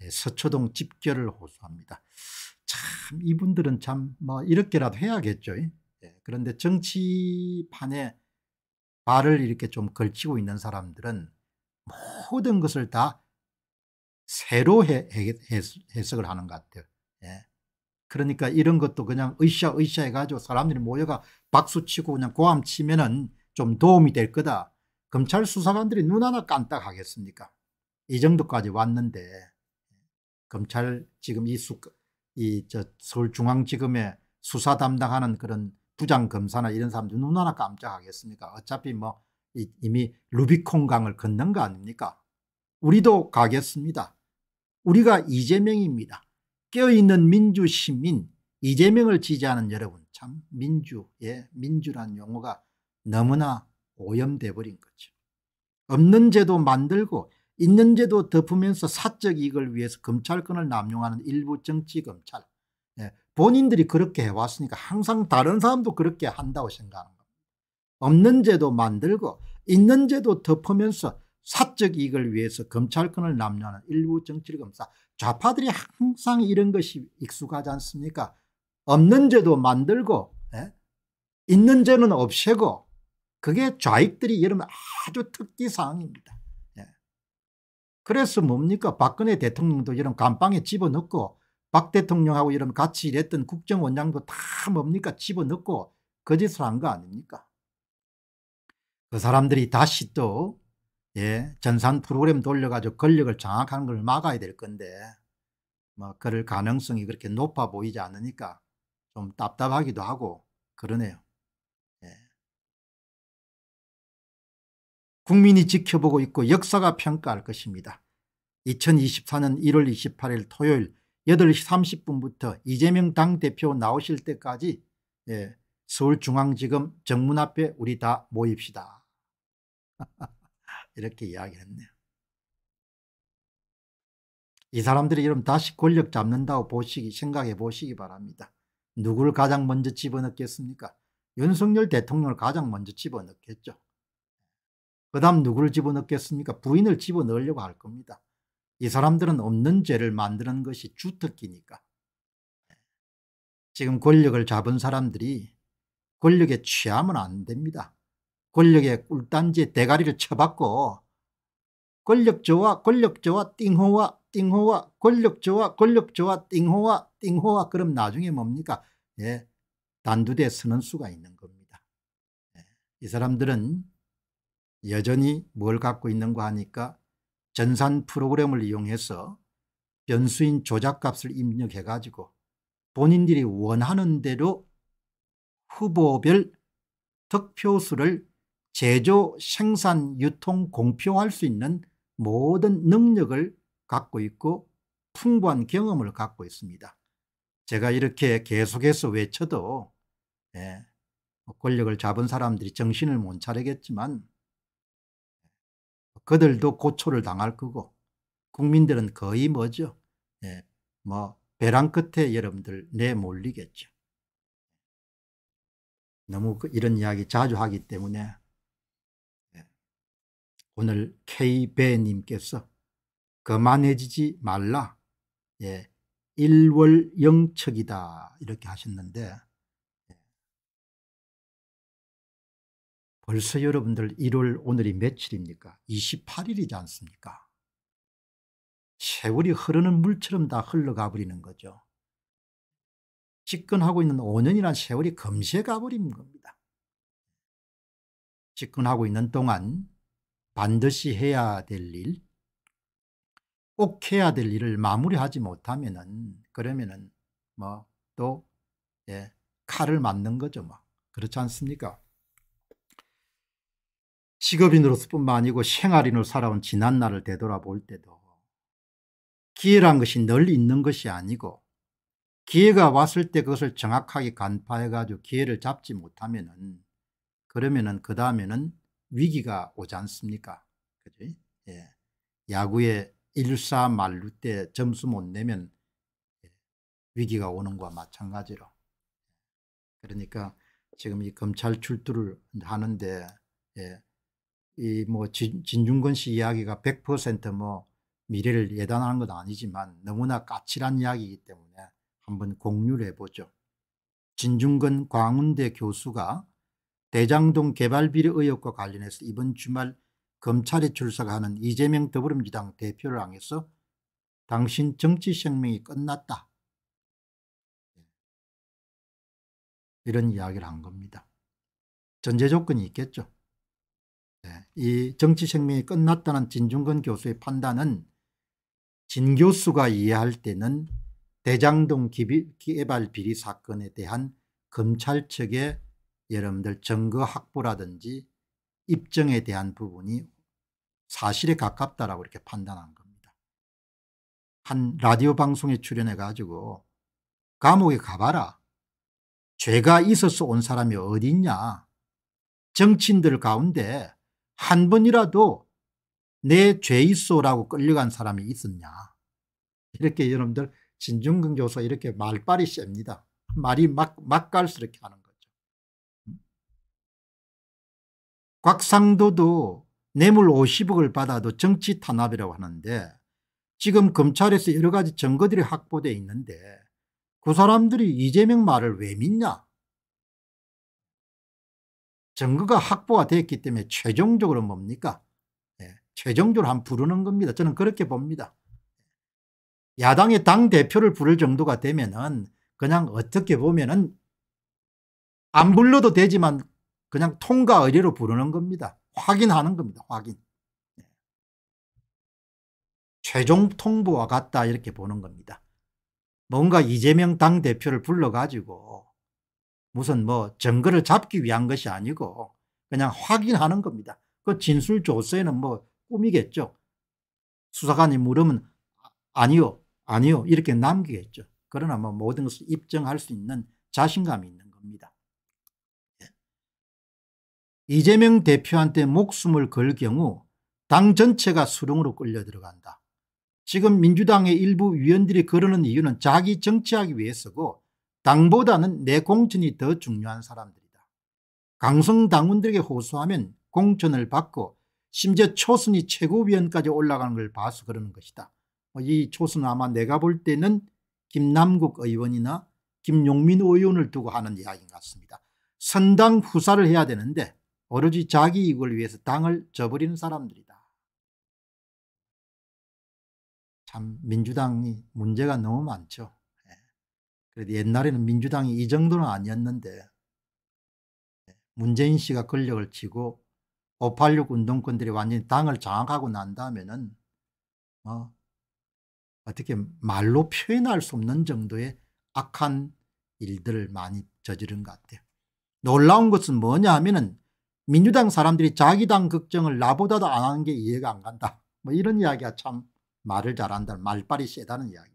예, 서초동 집결을 호소합니다. 참 이분들은 참뭐 이렇게라도 해야겠죠. 예, 그런데 정치판에 발을 이렇게 좀 걸치고 있는 사람들은 모든 것을 다 새로 해, 석을 하는 것 같아요. 예. 그러니까 이런 것도 그냥 으쌰 으쌰 해가지고 사람들이 모여가 박수치고 그냥 고함 치면은 좀 도움이 될 거다. 검찰 수사관들이 눈 하나 깜빡하겠습니까? 이 정도까지 왔는데 검찰 지금 이, 수, 이저 서울중앙지검에 수사 담당하는 그런 부장 검사나 이런 사람들 눈 하나 깜짝하겠습니까? 어차피 뭐 이, 미 루비콘 강을 건넌 거 아닙니까? 우리도 가겠습니다. 우리가 이재명입니다. 깨어있는 민주 시민 이재명을 지지하는 여러분 참 민주 예 민주란 용어가 너무나 오염돼 버린 거죠. 없는 제도 만들고 있는 제도 덮으면서 사적 이익을 위해서 검찰권을 남용하는 일부 정치 검찰. 예, 본인들이 그렇게 해왔으니까 항상 다른 사람도 그렇게 한다고 생각하는 겁니다. 없는 제도 만들고 있는 제도 덮으면서 사적 이익을 위해서 검찰권을 남용하는 일부 정치 검사. 좌파들이 항상 이런 것이 익숙하지 않습니까? 없는 제도 만들고 예? 있는 죄는 없애고 그게 좌익들이 여러분 아주 특기사항입니다. 그래서 뭡니까 박근혜 대통령도 이런 감방에 집어넣고 박 대통령하고 이런 같이 일했던 국정원장도 다 뭡니까 집어넣고 거짓을 그 한거 아닙니까 그 사람들이 다시 또 예, 전산 프로그램 돌려가지고 권력을 장악하는 걸 막아야 될 건데 뭐 그럴 가능성이 그렇게 높아 보이지 않으니까 좀 답답하기도 하고 그러네요. 국민이 지켜보고 있고 역사가 평가할 것입니다. 2024년 1월 28일 토요일 8시 30분부터 이재명 당대표 나오실 때까지 예, 서울중앙지검 정문 앞에 우리 다 모입시다. 이렇게 이야기 했네요. 이 사람들이 이름 다시 권력 잡는다고 보시기 생각해 보시기 바랍니다. 누구를 가장 먼저 집어넣겠습니까? 윤석열 대통령을 가장 먼저 집어넣겠죠. 그 다음 누구를 집어넣겠습니까? 부인을 집어넣으려고 할 겁니다. 이 사람들은 없는 죄를 만드는 것이 주특기니까. 지금 권력을 잡은 사람들이 권력에 취하면 안 됩니다. 권력의 꿀단지에 대가리를 쳐박고 권력저와 권력저와 띵호와 띵호와 권력저와 권력저와 띵호와 띵호와 그럼 나중에 뭡니까? 예, 단두대 서는 수가 있는 겁니다. 예, 이 사람들은 여전히 뭘 갖고 있는가 하니까 전산 프로그램을 이용해서 변수인 조작값을 입력해 가지고 본인들이 원하는 대로 후보별 득표수를 제조, 생산, 유통, 공표할 수 있는 모든 능력을 갖고 있고 풍부한 경험을 갖고 있습니다. 제가 이렇게 계속해서 외쳐도 예, 권력을 잡은 사람들이 정신을 못 차리겠지만 그들도 고초를 당할 거고 국민들은 거의 뭐죠? 예, 뭐 배랑 끝에 여러분들 내몰리겠죠. 너무 그 이런 이야기 자주 하기 때문에 예. 오늘 K배님께서 그만해지지 말라 예, 일월영척이다 이렇게 하셨는데 벌써 여러분들 1월 오늘이 며칠입니까? 28일이지 않습니까? 세월이 흐르는 물처럼 다 흘러가 버리는 거죠. 집권하고 있는 5년이란 세월이 금세 가버린 겁니다. 집권하고 있는 동안 반드시 해야 될 일, 꼭 해야 될 일을 마무리하지 못하면은 그러면은 뭐 또 예, 칼을 맞는 거죠, 뭐. 그렇지 않습니까? 직업인으로서뿐만 아니고 생활인으로 살아온 지난 날을 되돌아볼 때도 기회란 것이 널 있는 것이 아니고 기회가 왔을 때 그것을 정확하게 간파해가지고 기회를 잡지 못하면은 그러면은 그 다음에는 위기가 오지 않습니까? 그지? 예. 야구에일사말루때 점수 못 내면 위기가 오는 거와 마찬가지로. 그러니까 지금 이 검찰 출두를 하는데 예, 이뭐 진중권 씨 이야기가 100%뭐 미래를 예단하는 건 아니지만 너무나 까칠한 이야기이기 때문에 한번 공유를 해보죠. 진중근 광운대 교수가 대장동 개발비리 의혹과 관련해서 이번 주말 검찰에 출석하는 이재명 더불어민주당 대표를 향해서 당신 정치 생명이 끝났다. 이런 이야기를 한 겁니다. 전제 조건이 있겠죠. 네, 이 정치생명이 끝났다는 진중근 교수의 판단은 진 교수가 이해할 때는 대장동 개발 비리 사건에 대한 검찰 측의 여러분들 증거 확보라든지 입증에 대한 부분이 사실에 가깝다라고 이렇게 판단한 겁니다. 한 라디오 방송에 출연해 가지고 감옥에 가봐라. 죄가 있어서 온 사람이 어디 있냐. 정치인들 가운데 한 번이라도 내죄 있소라고 끌려간 사람이 있었냐. 이렇게 여러분들 진중근 교수 이렇게 말빨이 셉니다. 말이 막, 막갈스럽게 하는 거죠. 곽상도도 뇌물 50억을 받아도 정치 탄압이라고 하는데 지금 검찰에서 여러 가지 증거들이 확보되어 있는데 그 사람들이 이재명 말을 왜 믿냐 증거가 확보가 됐기 때문에 최종적으로 뭡니까? 예, 최종적으로 한 부르는 겁니다. 저는 그렇게 봅니다. 야당의 당대표를 부를 정도가 되면은 그냥 어떻게 보면은 안 불러도 되지만 그냥 통과 의뢰로 부르는 겁니다. 확인하는 겁니다. 확인. 예. 최종 통보와 같다 이렇게 보는 겁니다. 뭔가 이재명 당대표를 불러가지고 무슨 뭐 증거를 잡기 위한 것이 아니고 그냥 확인하는 겁니다. 그 진술 조서에는 뭐 꾸미겠죠. 수사관이 물으면 아니요, 아니요 이렇게 남기겠죠. 그러나 뭐 모든 것을 입증할 수 있는 자신감이 있는 겁니다. 예. 이재명 대표한테 목숨을 걸 경우 당 전체가 수렁으로 끌려 들어간다. 지금 민주당의 일부 위원들이 그러는 이유는 자기 정치하기 위해서고 당보다는 내 공천이 더 중요한 사람들이다. 강성 당원들에게 호소하면 공천을 받고 심지어 초순이 최고위원까지 올라가는 걸 봐서 그러는 것이다. 뭐 이 초순은 아마 내가 볼 때는 김남국 의원이나 김용민 의원을 두고 하는 이야기인 것 같습니다. 선당 후사를 해야 되는데 오로지 자기 이익을 위해서 당을 저버리는 사람들이다. 참 민주당이 문제가 너무 많죠. 그래도 옛날에는 민주당이 이 정도는 아니었는데 문재인 씨가 권력을 쥐고 586 운동권들이 완전히 당을 장악하고 난 다음에는 어, 어떻게 말로 표현할 수 없는 정도의 악한 일들을 많이 저지른 것 같아요. 놀라운 것은 뭐냐 하면은 민주당 사람들이 자기 당 걱정을 나보다도 안 하는 게 이해가 안 간다. 뭐 이런 이야기가 참 말을 잘한다. 말빨이 세다는 이야기.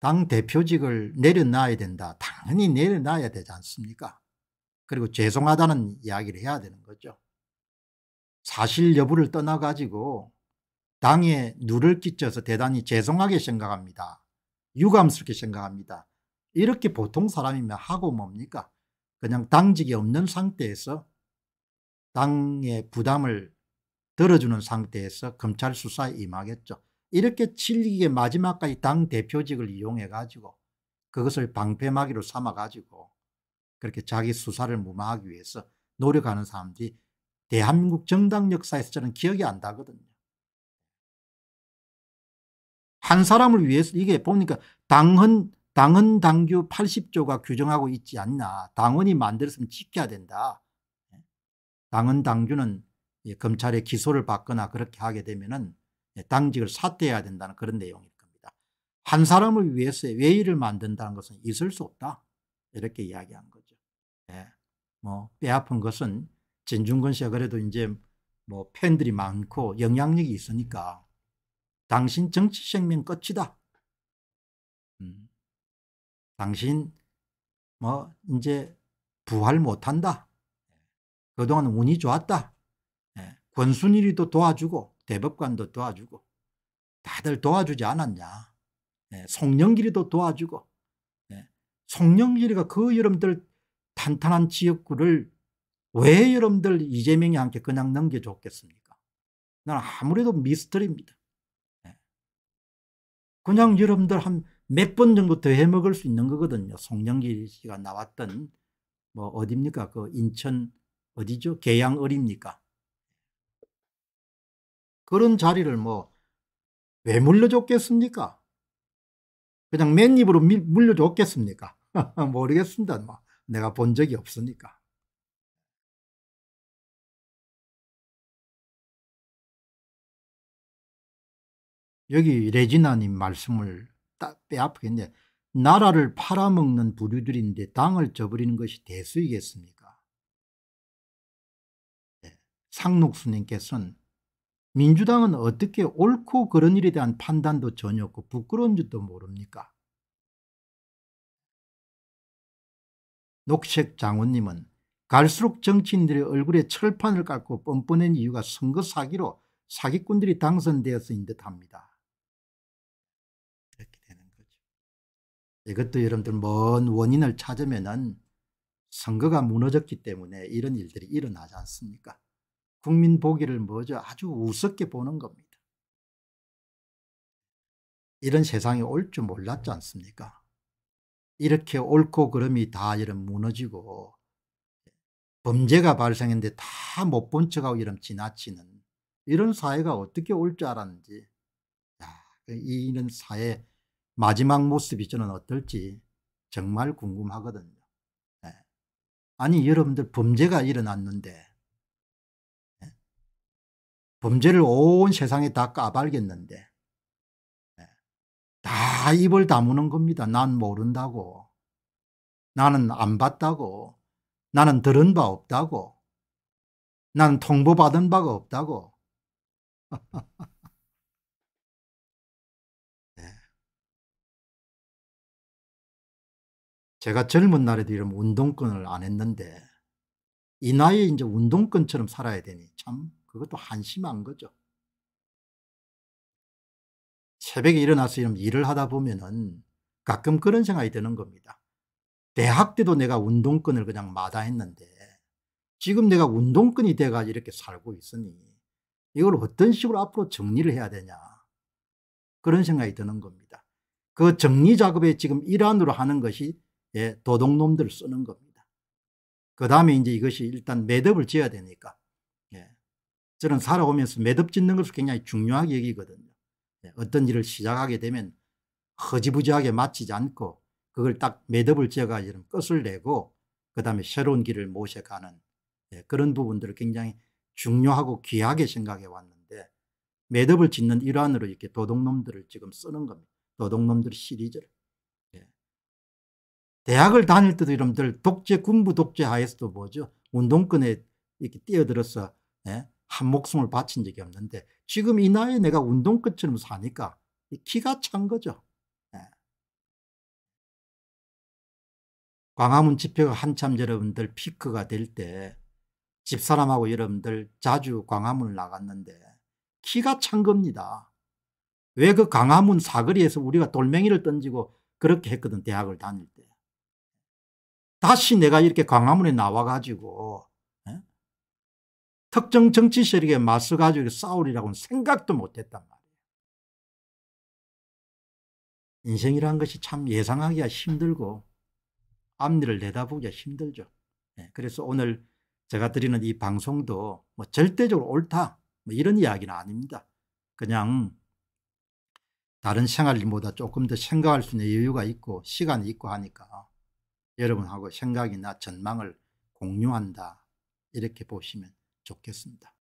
당 대표직을 내려놔야 된다. 당연히 내려놔야 되지 않습니까? 그리고 죄송하다는 이야기를 해야 되는 거죠. 사실 여부를 떠나가지고 당에 누를 끼쳐서 대단히 죄송하게 생각합니다. 유감스럽게 생각합니다. 이렇게 보통 사람이면 하고 뭡니까? 그냥 당직이 없는 상태에서 당의 부담을 들어주는 상태에서 검찰 수사에 임하겠죠. 이렇게 질리게 마지막까지 당 대표직을 이용해 가지고 그것을 방패막이로 삼아 가지고 그렇게 자기 수사를 무마하기 위해서 노력하는 사람들이 대한민국 정당 역사에서 저는 기억이 안 나거든요. 한 사람을 위해서 이게 보니까 당헌 당헌 당규 80조가 규정하고 있지 않나. 당헌이 만들었으면 지켜야 된다. 예. 당헌 당규는 검찰의 기소를 받거나 그렇게 하게 되면은 예, 당직을 사퇴해야 된다는 그런 내용일 겁니다. 한 사람을 위해서 외의를 만든다는 것은 있을 수 없다. 이렇게 이야기한 거죠. 예. 뭐, 뼈아픈 것은 진중권 씨가 그래도 이제 뭐 팬들이 많고 영향력이 있으니까 당신 정치 생명 끝이다. 음. 당신 뭐 이제 부활 못한다. 예, 그동안 운이 좋았다. 예. 권순일이도 도와주고 대법관도 도와주고 다들 도와주지 않았냐. 예, 송영길이도 도와주고 예, 송영길이가 그 여러분들 탄탄한 지역구를 왜 여러분들 이재명이 함께 그냥 넘겨줬겠습니까? 나는 아무래도 미스터리입니다. 예. 그냥 여러분들 한 몇 번 정도 더 해먹을 수 있는 거거든요. 송영길 씨가 나왔던 뭐 어딥니까? 그 인천 어디죠? 계양 어립니까? 그런 자리를 뭐왜 물려줬겠습니까? 그냥 맨입으로 밀, 물려줬겠습니까? 모르겠습니다. 뭐. 내가 본 적이 없으니까. 여기 레지나님 말씀을 빼앗겠네. 나라를 팔아먹는 부류들인데 당을 저버리는 것이 대수이겠습니까? 네. 상록수님께서는 민주당은 어떻게 옳고 그런 일에 대한 판단도 전혀 없고 부끄러운 줄도 모릅니까? 녹색 장원님은 갈수록 정치인들의 얼굴에 철판을 깎고 뻔뻔한 이유가 선거 사기로 사기꾼들이 당선되어서인 듯합니다. 이렇게 되는 거죠. 이것도 여러분들 먼 원인을 찾으면 은 선거가 무너졌기 때문에 이런 일들이 일어나지 않습니까? 국민 보기를 뭐죠? 아주 우습게 보는 겁니다. 이런 세상이 올 줄 몰랐지 않습니까? 이렇게 옳고 그름이 다 이런 무너지고 범죄가 발생했는데 다 못 본 척하고 이런 지나치는 이런 사회가 어떻게 올 줄 알았는지 그 이런 사회 마지막 모습이 저는 어떨지 정말 궁금하거든요. 네. 아니 여러분들 범죄가 일어났는데 범죄를 온 세상에 다 까발겠는데 예. 다 입을 다무는 겁니다. 난 모른다고 나는 안 봤다고 나는 들은 바 없다고 나는 통보받은 바가 없다고 예. 제가 젊은 날에도 이런 운동권을 안 했는데 이 나이에 이제 운동권처럼 살아야 되니 참 그것도 한심한 거죠. 새벽에 일어나서 이런 일을 하다 보면은 가끔 그런 생각이 드는 겁니다. 대학 때도 내가 운동권을 그냥 마다했는데 지금 내가 운동권이 돼가지고 이렇게 살고 있으니 이걸 어떤 식으로 앞으로 정리를 해야 되냐 그런 생각이 드는 겁니다. 그 정리 작업에 지금 일환으로 하는 것이 예, 도둑놈들 쓰는 겁니다. 그 다음에 이제 이것이 일단 매듭을 지어야 되니까 저는 살아오면서 매듭 짓는 것을 굉장히 중요하게 여기거든요. 네, 어떤 일을 시작하게 되면 허지부지하게 마치지 않고 그걸 딱 매듭을 지어가지고 끝을 내고 그 다음에 새로운 길을 모색하는 네, 그런 부분들을 굉장히 중요하고 귀하게 생각해 왔는데 매듭을 짓는 일환으로 이렇게 도둑놈들을 지금 쓰는 겁니다. 도둑놈들 시리즈를. 네. 대학을 다닐 때도 이런들 독재, 군부 독재 하에서도 뭐죠? 운동권에 이렇게 뛰어들어서 한 목숨을 바친 적이 없는데 지금 이 나이에 내가 운동끝처럼 사니까 기가 찬 거죠. 네. 광화문 집회가 한참 여러분들 피크가 될 때 집사람하고 여러분들 자주 광화문을 나갔는데 키가 찬 겁니다. 왜 그 광화문 사거리에서 우리가 돌멩이를 던지고 그렇게 했거든 대학을 다닐 때. 다시 내가 이렇게 광화문에 나와가지고 특정 정치 세력에 맞서 가지고 싸우리라고는 생각도 못했단 말이에요. 인생이란 것이 참 예상하기가 힘들고 앞니를 내다보기가 힘들죠. 예, 그래서 오늘 제가 드리는 이 방송도 뭐 절대적으로 옳다 뭐 이런 이야기는 아닙니다. 그냥 다른 생활보다 조금 더 생각할 수 있는 여유가 있고 시간이 있고 하니까 여러분하고 생각이나 전망을 공유한다 이렇게 보시면 좋겠습니다.